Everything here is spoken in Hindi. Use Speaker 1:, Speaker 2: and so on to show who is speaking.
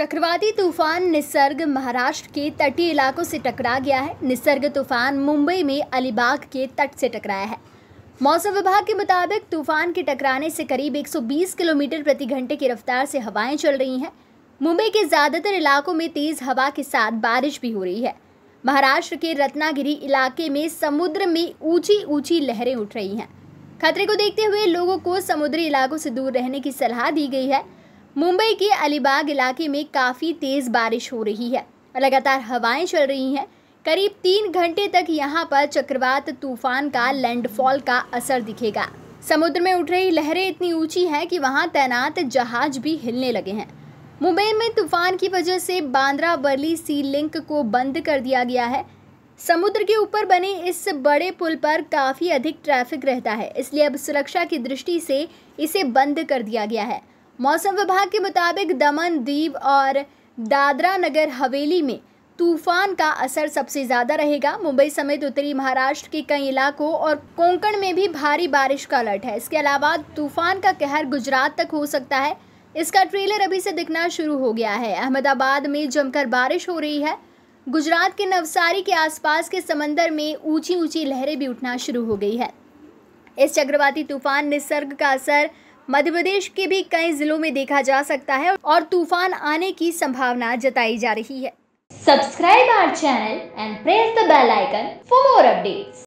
Speaker 1: चक्रवाती तूफान निसर्ग महाराष्ट्र के तटीय इलाकों से टकरा गया है निसर्ग तूफान मुंबई में अलीबाग के तट से टकराया है मौसम विभाग के मुताबिक तूफान के टकराने से करीब 120 किलोमीटर प्रति घंटे की रफ्तार से हवाएं चल रही हैं मुंबई के ज़्यादातर इलाकों में तेज़ हवा के साथ बारिश भी हो रही है महाराष्ट्र के रत्नागिरी इलाके में समुद्र में ऊंची ऊंची लहरें उठ रही हैं खतरे को देखते हुए लोगों को समुद्री इलाकों से दूर रहने की सलाह दी गई है मुंबई के अलीबाग इलाके में काफ़ी तेज़ बारिश हो रही है लगातार हवाएं चल रही हैं करीब तीन घंटे तक यहाँ पर चक्रवात तूफान का लैंडफॉल का असर दिखेगा समुद्र में उठ रही लहरें इतनी ऊंची हैं कि वहाँ तैनात जहाज भी हिलने लगे हैं मुंबई में तूफान की वजह से बांद्रा बर्ली सी लिंक को बंद कर दिया गया है समुद्र के ऊपर बने इस बड़े पुल पर काफ़ी अधिक ट्रैफिक रहता है इसलिए अब सुरक्षा की दृष्टि से इसे बंद कर दिया गया है मौसम विभाग के मुताबिक दमन दीव और दादरा नगर हवेली में तूफान का असर सबसे ज़्यादा रहेगा मुंबई समेत उत्तरी महाराष्ट्र के कई इलाकों और कोंकण में भी भारी बारिश का अलर्ट है इसके अलावा तूफान का कहर गुजरात तक हो सकता है इसका ट्रेलर अभी से दिखना शुरू हो गया है अहमदाबाद में जमकर बारिश हो रही है गुजरात के नवसारी के आसपास के समंदर में ऊंची ऊंची लहरें भी उठना शुरू हो गई है इस चक्रवाती तूफान निसर्ग का असर मध्य प्रदेश के भी कई जिलों में देखा जा सकता है और तूफान आने की संभावना जताई जा रही है subscribe our channel and press the bell icon for more updates